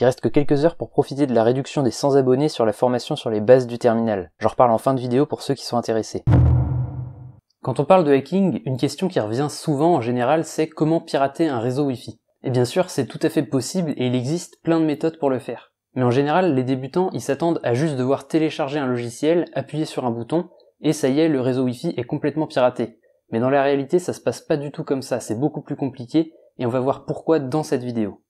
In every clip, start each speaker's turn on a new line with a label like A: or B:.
A: Il reste que quelques heures pour profiter de la réduction des 100 abonnés sur la formation sur les bases du terminal. J'en reparle en fin de vidéo pour ceux qui sont intéressés. Quand on parle de hacking, une question qui revient souvent en général, c'est comment pirater un réseau Wi-Fi. Et bien sûr, c'est tout à fait possible et il existe plein de méthodes pour le faire. Mais en général, les débutants, ils s'attendent à juste devoir télécharger un logiciel, appuyer sur un bouton, et ça y est, le réseau Wi-Fi est complètement piraté. Mais dans la réalité, ça se passe pas du tout comme ça, c'est beaucoup plus compliqué, et on va voir pourquoi dans cette vidéo.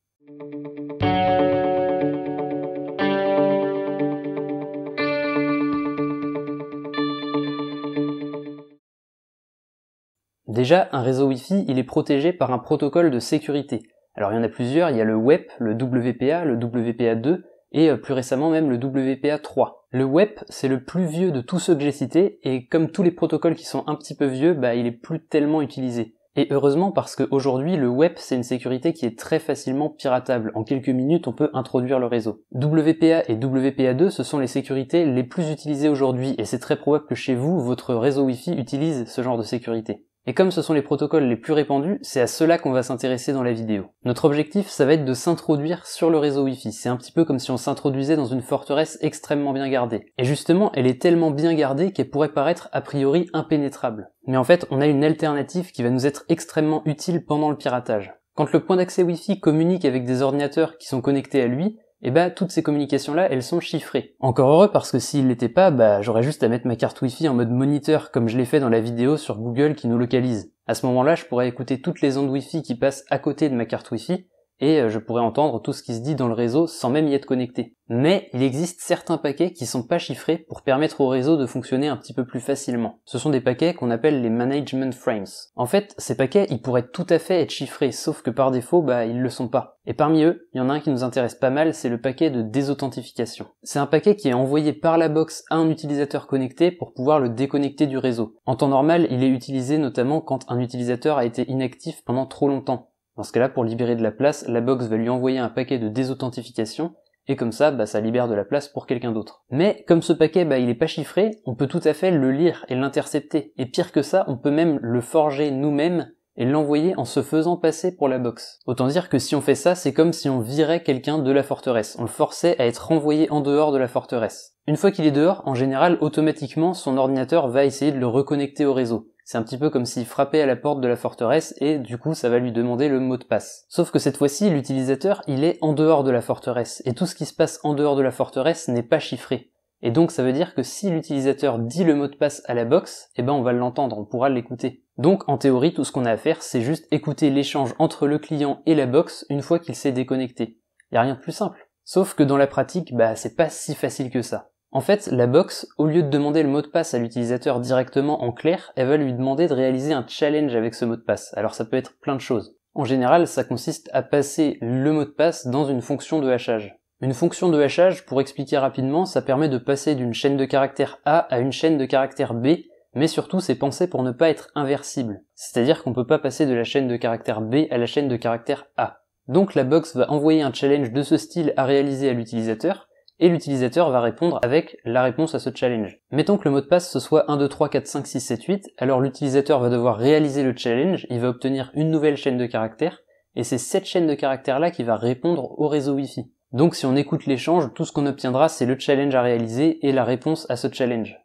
A: Déjà, un réseau Wi-Fi, il est protégé par un protocole de sécurité. Alors il y en a plusieurs, il y a le WEP, le WPA, le WPA2 et euh, plus récemment même le WPA3. Le WEP, c'est le plus vieux de tous ceux que j'ai cités et comme tous les protocoles qui sont un petit peu vieux, bah, il est plus tellement utilisé. Et heureusement parce qu'aujourd'hui, le WEP, c'est une sécurité qui est très facilement piratable. En quelques minutes, on peut introduire le réseau. WPA et WPA2, ce sont les sécurités les plus utilisées aujourd'hui, et c'est très probable que chez vous, votre réseau Wi-Fi utilise ce genre de sécurité. Et comme ce sont les protocoles les plus répandus, c'est à cela qu'on va s'intéresser dans la vidéo. Notre objectif, ça va être de s'introduire sur le réseau Wi-Fi. C'est un petit peu comme si on s'introduisait dans une forteresse extrêmement bien gardée. Et justement, elle est tellement bien gardée qu'elle pourrait paraître a priori impénétrable. Mais en fait, on a une alternative qui va nous être extrêmement utile pendant le piratage. Quand le point d'accès Wi-Fi communique avec des ordinateurs qui sont connectés à lui, et eh bah ben, toutes ces communications-là, elles sont chiffrées. Encore heureux parce que s'il l'était pas, bah j'aurais juste à mettre ma carte Wi-Fi en mode moniteur comme je l'ai fait dans la vidéo sur Google qui nous localise. À ce moment-là, je pourrais écouter toutes les ondes wifi qui passent à côté de ma carte wifi et euh, je pourrais entendre tout ce qui se dit dans le réseau sans même y être connecté. Mais il existe certains paquets qui sont pas chiffrés pour permettre au réseau de fonctionner un petit peu plus facilement. Ce sont des paquets qu'on appelle les management frames. En fait, ces paquets, ils pourraient tout à fait être chiffrés, sauf que par défaut, bah, ils le sont pas. Et parmi eux, il y en a un qui nous intéresse pas mal, c'est le paquet de désauthentification. C'est un paquet qui est envoyé par la box à un utilisateur connecté pour pouvoir le déconnecter du réseau. En temps normal, il est utilisé notamment quand un utilisateur a été inactif pendant trop longtemps. Dans ce cas-là, pour libérer de la place, la box va lui envoyer un paquet de désauthentification, et comme ça, bah, ça libère de la place pour quelqu'un d'autre. Mais comme ce paquet, bah, il n'est pas chiffré, on peut tout à fait le lire et l'intercepter. Et pire que ça, on peut même le forger nous-mêmes et l'envoyer en se faisant passer pour la box. Autant dire que si on fait ça, c'est comme si on virait quelqu'un de la forteresse, on le forçait à être renvoyé en dehors de la forteresse. Une fois qu'il est dehors, en général, automatiquement, son ordinateur va essayer de le reconnecter au réseau. C'est un petit peu comme s'il frappait à la porte de la forteresse et du coup ça va lui demander le mot de passe. Sauf que cette fois-ci, l'utilisateur, il est en dehors de la forteresse et tout ce qui se passe en dehors de la forteresse n'est pas chiffré. Et donc ça veut dire que si l'utilisateur dit le mot de passe à la box, eh ben on va l'entendre, on pourra l'écouter. Donc en théorie, tout ce qu'on a à faire, c'est juste écouter l'échange entre le client et la box une fois qu'il s'est déconnecté. Y a rien de plus simple. Sauf que dans la pratique, bah c'est pas si facile que ça. En fait, la box, au lieu de demander le mot de passe à l'utilisateur directement en clair, elle va lui demander de réaliser un challenge avec ce mot de passe. Alors ça peut être plein de choses. En général, ça consiste à passer le mot de passe dans une fonction de hachage. Une fonction de hachage, pour expliquer rapidement, ça permet de passer d'une chaîne de caractère A à une chaîne de caractère B, mais surtout c'est pensé pour ne pas être inversible. C'est-à-dire qu'on ne peut pas passer de la chaîne de caractère B à la chaîne de caractère A. Donc la box va envoyer un challenge de ce style à réaliser à l'utilisateur, et l'utilisateur va répondre avec la réponse à ce challenge. Mettons que le mot de passe ce soit 1, 2, 3, 4, 5, 6, 7, 8, alors l'utilisateur va devoir réaliser le challenge, il va obtenir une nouvelle chaîne de caractères, et c'est cette chaîne de caractères-là qui va répondre au réseau Wi-Fi. Donc si on écoute l'échange, tout ce qu'on obtiendra c'est le challenge à réaliser et la réponse à ce challenge.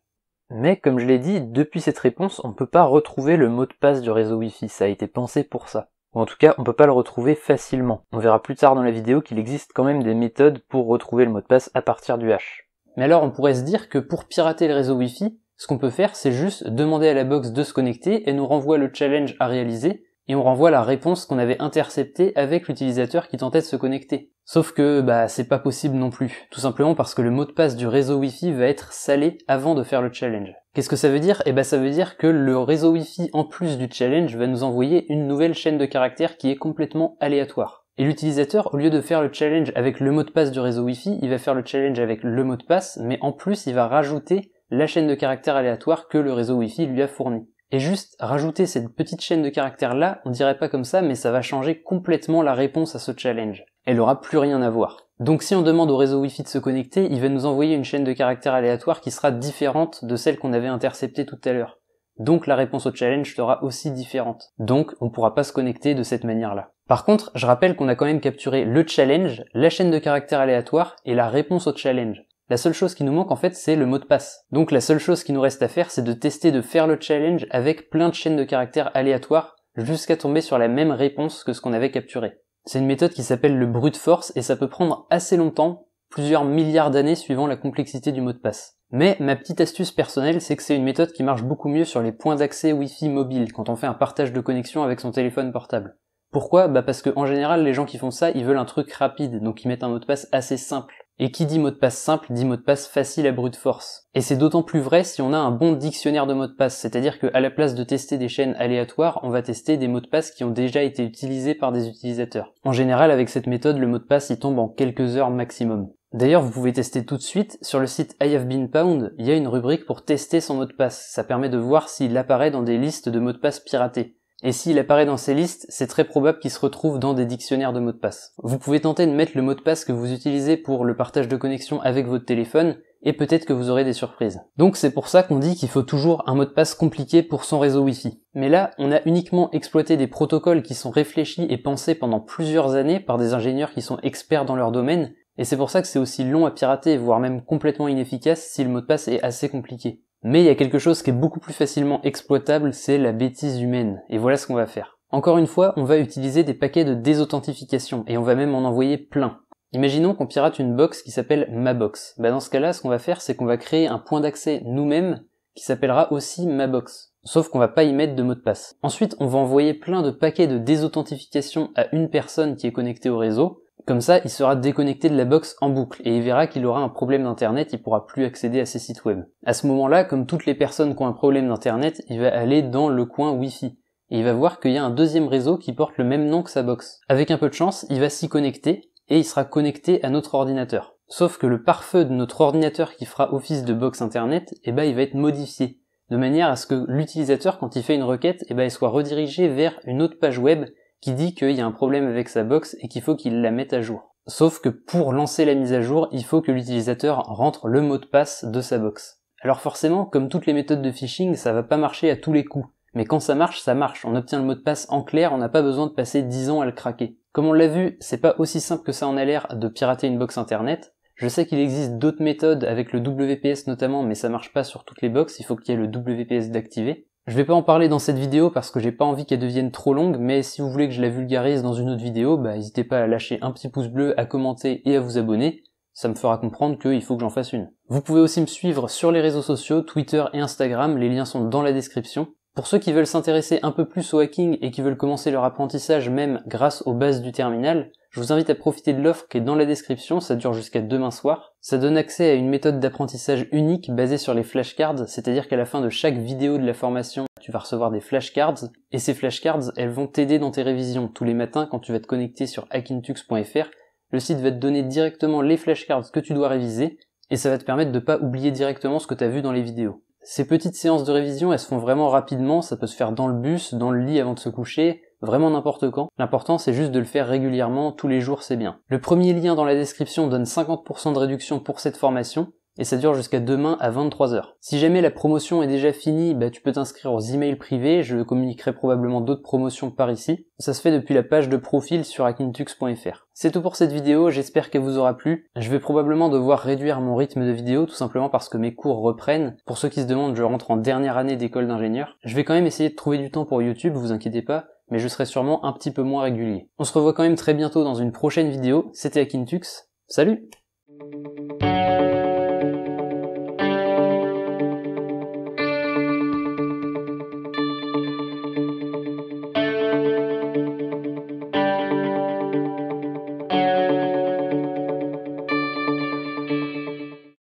A: Mais comme je l'ai dit, depuis cette réponse, on ne peut pas retrouver le mot de passe du réseau Wi-Fi, ça a été pensé pour ça ou en tout cas on peut pas le retrouver facilement. On verra plus tard dans la vidéo qu'il existe quand même des méthodes pour retrouver le mot de passe à partir du hash. Mais alors on pourrait se dire que pour pirater le réseau Wi-Fi, ce qu'on peut faire c'est juste demander à la box de se connecter et nous renvoie le challenge à réaliser et on renvoie la réponse qu'on avait interceptée avec l'utilisateur qui tentait de se connecter. Sauf que bah c'est pas possible non plus, tout simplement parce que le mot de passe du réseau Wi-Fi va être salé avant de faire le challenge. Qu'est-ce que ça veut dire Eh bah ça veut dire que le réseau Wi-Fi en plus du challenge va nous envoyer une nouvelle chaîne de caractères qui est complètement aléatoire. Et l'utilisateur, au lieu de faire le challenge avec le mot de passe du réseau Wi-Fi, il va faire le challenge avec le mot de passe, mais en plus il va rajouter la chaîne de caractères aléatoire que le réseau Wi-Fi lui a fournie. Et juste rajouter cette petite chaîne de caractères là, on dirait pas comme ça, mais ça va changer complètement la réponse à ce challenge. Elle aura plus rien à voir. Donc si on demande au réseau Wi-Fi de se connecter, il va nous envoyer une chaîne de caractères aléatoire qui sera différente de celle qu'on avait interceptée tout à l'heure. Donc la réponse au challenge sera aussi différente. Donc on pourra pas se connecter de cette manière-là. Par contre, je rappelle qu'on a quand même capturé le challenge, la chaîne de caractères aléatoire et la réponse au challenge. La seule chose qui nous manque en fait c'est le mot de passe. Donc la seule chose qui nous reste à faire c'est de tester de faire le challenge avec plein de chaînes de caractères aléatoires jusqu'à tomber sur la même réponse que ce qu'on avait capturé. C'est une méthode qui s'appelle le brute force et ça peut prendre assez longtemps, plusieurs milliards d'années suivant la complexité du mot de passe. Mais ma petite astuce personnelle, c'est que c'est une méthode qui marche beaucoup mieux sur les points d'accès Wi-Fi mobile quand on fait un partage de connexion avec son téléphone portable. Pourquoi Bah parce que en général les gens qui font ça, ils veulent un truc rapide, donc ils mettent un mot de passe assez simple. Et qui dit mot de passe simple dit mot de passe facile à brute force. Et c'est d'autant plus vrai si on a un bon dictionnaire de mots de passe, c'est-à-dire qu'à la place de tester des chaînes aléatoires, on va tester des mots de passe qui ont déjà été utilisés par des utilisateurs. En général, avec cette méthode, le mot de passe y tombe en quelques heures maximum. D'ailleurs, vous pouvez tester tout de suite, sur le site I have been pound, il y a une rubrique pour tester son mot de passe, ça permet de voir s'il apparaît dans des listes de mots de passe piratés. Et s'il apparaît dans ces listes, c'est très probable qu'il se retrouve dans des dictionnaires de mots de passe. Vous pouvez tenter de mettre le mot de passe que vous utilisez pour le partage de connexion avec votre téléphone, et peut-être que vous aurez des surprises. Donc c'est pour ça qu'on dit qu'il faut toujours un mot de passe compliqué pour son réseau Wi-Fi. Mais là, on a uniquement exploité des protocoles qui sont réfléchis et pensés pendant plusieurs années par des ingénieurs qui sont experts dans leur domaine, et c'est pour ça que c'est aussi long à pirater, voire même complètement inefficace si le mot de passe est assez compliqué. Mais il y a quelque chose qui est beaucoup plus facilement exploitable, c'est la bêtise humaine. Et voilà ce qu'on va faire. Encore une fois, on va utiliser des paquets de désauthentification, et on va même en envoyer plein. Imaginons qu'on pirate une box qui s'appelle ma box. Bah, dans ce cas-là, ce qu'on va faire, c'est qu'on va créer un point d'accès nous-mêmes qui s'appellera aussi ma box. Sauf qu'on va pas y mettre de mot de passe. Ensuite, on va envoyer plein de paquets de désauthentification à une personne qui est connectée au réseau, comme ça, il sera déconnecté de la box en boucle et il verra qu'il aura un problème d'internet, il pourra plus accéder à ses sites web. À ce moment-là, comme toutes les personnes qui ont un problème d'internet, il va aller dans le coin Wi-Fi et il va voir qu'il y a un deuxième réseau qui porte le même nom que sa box. Avec un peu de chance, il va s'y connecter et il sera connecté à notre ordinateur. Sauf que le pare-feu de notre ordinateur qui fera office de box internet, eh ben, il va être modifié de manière à ce que l'utilisateur, quand il fait une requête, eh ben, il soit redirigé vers une autre page web qui dit qu'il y a un problème avec sa box et qu'il faut qu'il la mette à jour. Sauf que pour lancer la mise à jour, il faut que l'utilisateur rentre le mot de passe de sa box. Alors forcément, comme toutes les méthodes de phishing, ça va pas marcher à tous les coups. Mais quand ça marche, ça marche. On obtient le mot de passe en clair, on n'a pas besoin de passer 10 ans à le craquer. Comme on l'a vu, c'est pas aussi simple que ça en a l'air de pirater une box internet. Je sais qu'il existe d'autres méthodes avec le WPS notamment, mais ça marche pas sur toutes les boxes, il faut qu'il y ait le WPS d'activer. Je vais pas en parler dans cette vidéo parce que j'ai pas envie qu'elle devienne trop longue, mais si vous voulez que je la vulgarise dans une autre vidéo, bah n'hésitez pas à lâcher un petit pouce bleu, à commenter et à vous abonner, ça me fera comprendre qu'il faut que j'en fasse une. Vous pouvez aussi me suivre sur les réseaux sociaux, Twitter et Instagram, les liens sont dans la description. Pour ceux qui veulent s'intéresser un peu plus au hacking et qui veulent commencer leur apprentissage même grâce aux bases du terminal, je vous invite à profiter de l'offre qui est dans la description, ça dure jusqu'à demain soir. Ça donne accès à une méthode d'apprentissage unique basée sur les flashcards, c'est-à-dire qu'à la fin de chaque vidéo de la formation, tu vas recevoir des flashcards, et ces flashcards, elles vont t'aider dans tes révisions. Tous les matins, quand tu vas te connecter sur hackintux.fr, le site va te donner directement les flashcards que tu dois réviser, et ça va te permettre de pas oublier directement ce que tu as vu dans les vidéos. Ces petites séances de révision, elles se font vraiment rapidement, ça peut se faire dans le bus, dans le lit avant de se coucher, vraiment n'importe quand. L'important c'est juste de le faire régulièrement, tous les jours c'est bien. Le premier lien dans la description donne 50% de réduction pour cette formation et ça dure jusqu'à demain à 23h. Si jamais la promotion est déjà finie, bah tu peux t'inscrire aux emails privés, je communiquerai probablement d'autres promotions par ici. Ça se fait depuis la page de profil sur akintux.fr. C'est tout pour cette vidéo, j'espère qu'elle vous aura plu. Je vais probablement devoir réduire mon rythme de vidéo tout simplement parce que mes cours reprennent. Pour ceux qui se demandent, je rentre en dernière année d'école d'ingénieur. Je vais quand même essayer de trouver du temps pour YouTube, vous inquiétez pas mais je serai sûrement un petit peu moins régulier. On se revoit quand même très bientôt dans une prochaine vidéo, c'était Akintux, salut